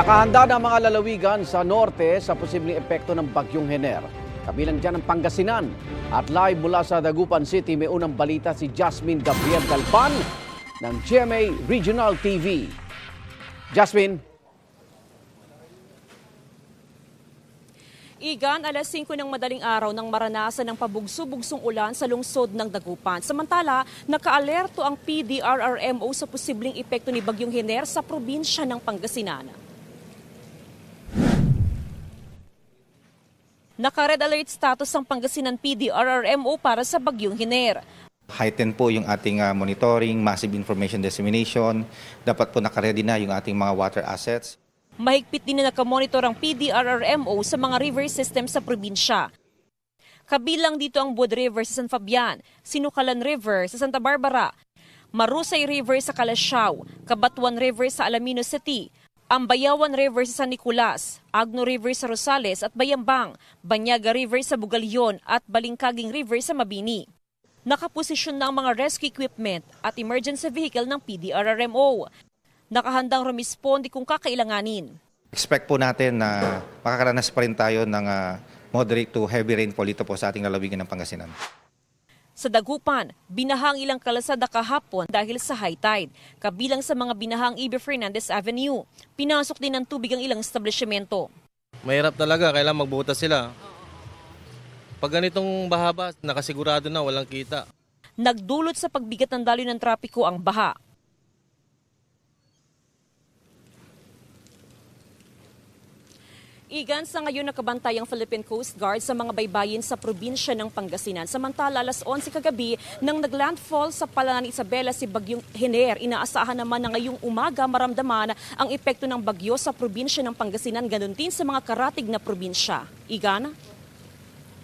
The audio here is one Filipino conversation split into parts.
Nakahanda na ang mga lalawigan sa norte sa posibleng epekto ng Bagyong Hener. Kabilang dyan ang Pangasinan. At live mula sa Dagupan City, may unang balita si Jasmine Gabriel Galpan ng GMA Regional TV. Jasmine. Igan, alas 5 ng madaling araw nang maranasan ng pabugso-bugsong ulan sa lungsod ng Dagupan. Samantala, nakaalerto ang PDRRMO sa posibleng epekto ni Bagyong Hiner sa probinsya ng Pangasinan. Naka-red alert status ang Pangasinan PDRRMO para sa Bagyong Hiner. Heighten po yung ating ah, monitoring, massive information dissemination. Dapat po nakaredy na yung ating mga water assets. Mahigpit din na nakamonitor ang PDRRMO sa mga river system sa probinsya. Kabilang dito ang Wood River sa San Fabian, Sinukalan River sa Santa Barbara, Marusay River sa Calasiao, Kabatuan River sa Alamino City, ang Bayawan River sa San Nicolas, Agno River sa Rosales at Bayambang, Banyaga River sa Bugalyon at Balingkaging River sa Mabini. Nakaposisyon na ang mga rescue equipment at emergency vehicle ng PDRRMO. Nakahandang rumisponde kung kakailanganin. Expect po natin na makakaranas pa rin tayo ng ah, moderate to heavy rainfall dito po sa ating lalawigan ng Pangasinan. Sa Dagupan, binahang ilang kalasada kahapon dahil sa high tide, kabilang sa mga binahang Ibe Fernandez Avenue. Pinasok din ng tubig ang ilang establishmento. Mahirap talaga, kailangan magbuta sila. Pag ganitong bahaba, nakasigurado na walang kita. Nagdulot sa pagbigat ng daloy ng trapiko ang baha. Igan, sa ngayon nakabantay ang Philippine Coast Guard sa mga baybayin sa probinsya ng Pangasinan. Samantala, alas 11 kagabi, nang naglandfall sa Palanan Isabela si Bagyong Hiner, inaasahan naman na ngayong umaga maramdaman ang epekto ng bagyo sa probinsya ng Pangasinan, ganun din sa mga karatig na probinsya. Igan?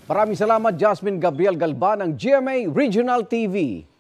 Maraming salamat Jasmine Gabriel Galban ng GMA Regional TV.